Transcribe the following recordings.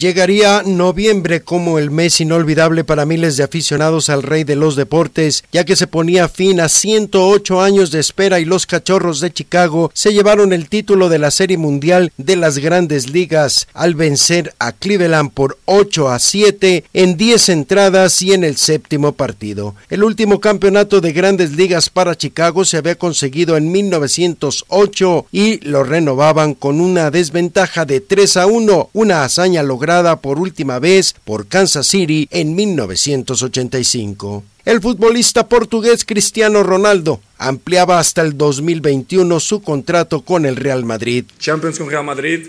Llegaría noviembre como el mes inolvidable para miles de aficionados al rey de los deportes, ya que se ponía fin a 108 años de espera y los cachorros de Chicago se llevaron el título de la Serie Mundial de las Grandes Ligas al vencer a Cleveland por 8 a 7 en 10 entradas y en el séptimo partido. El último campeonato de Grandes Ligas para Chicago se había conseguido en 1908 y lo renovaban con una desventaja de 3 a 1, una hazaña lograda por última vez por Kansas City en 1985. El futbolista portugués Cristiano Ronaldo ampliaba hasta el 2021 su contrato con el Real Madrid. Champions con Real Madrid,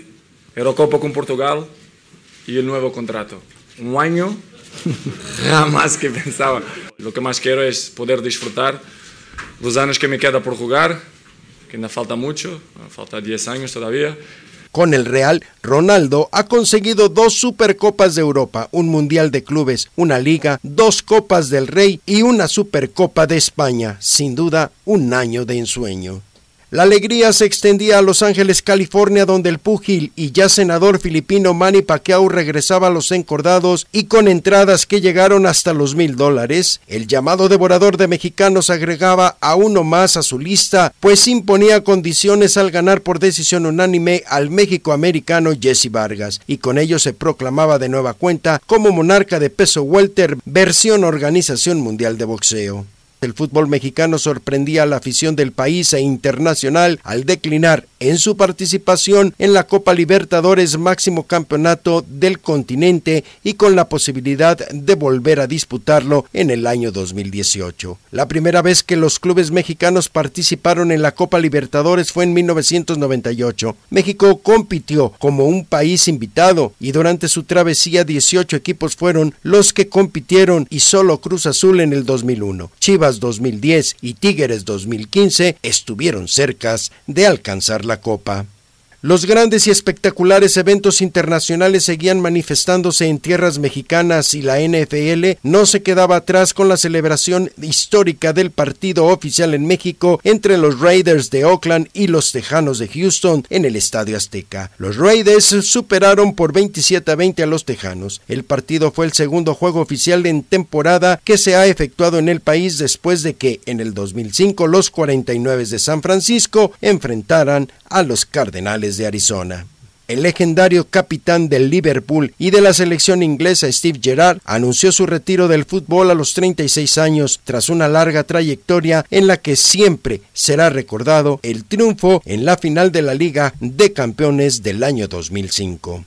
Eurocopa con Portugal y el nuevo contrato. Un año jamás que pensaba. Lo que más quiero es poder disfrutar los años que me queda por jugar, que me falta mucho, falta 10 años todavía. Con el Real, Ronaldo ha conseguido dos Supercopas de Europa, un Mundial de Clubes, una Liga, dos Copas del Rey y una Supercopa de España. Sin duda, un año de ensueño. La alegría se extendía a Los Ángeles, California, donde el púgil y ya senador filipino Manny Pacquiao regresaba a los encordados y con entradas que llegaron hasta los mil dólares. El llamado devorador de mexicanos agregaba a uno más a su lista, pues imponía condiciones al ganar por decisión unánime al México americano Jesse Vargas, y con ello se proclamaba de nueva cuenta como monarca de peso welter, versión Organización Mundial de Boxeo. El fútbol mexicano sorprendía a la afición del país e internacional al declinar en su participación en la Copa Libertadores, máximo campeonato del continente y con la posibilidad de volver a disputarlo en el año 2018. La primera vez que los clubes mexicanos participaron en la Copa Libertadores fue en 1998. México compitió como un país invitado y durante su travesía 18 equipos fueron los que compitieron y solo Cruz Azul en el 2001, Chivas 2010 y Tigres 2015 estuvieron cerca de alcanzar la la copa los grandes y espectaculares eventos internacionales seguían manifestándose en tierras mexicanas y la NFL no se quedaba atrás con la celebración histórica del partido oficial en México entre los Raiders de Oakland y los Tejanos de Houston en el Estadio Azteca. Los Raiders superaron por 27 a 20 a los Tejanos. El partido fue el segundo juego oficial en temporada que se ha efectuado en el país después de que en el 2005 los 49 de San Francisco enfrentaran a los Cardenales de Arizona. El legendario capitán del Liverpool y de la selección inglesa Steve Gerrard anunció su retiro del fútbol a los 36 años tras una larga trayectoria en la que siempre será recordado el triunfo en la final de la Liga de Campeones del año 2005.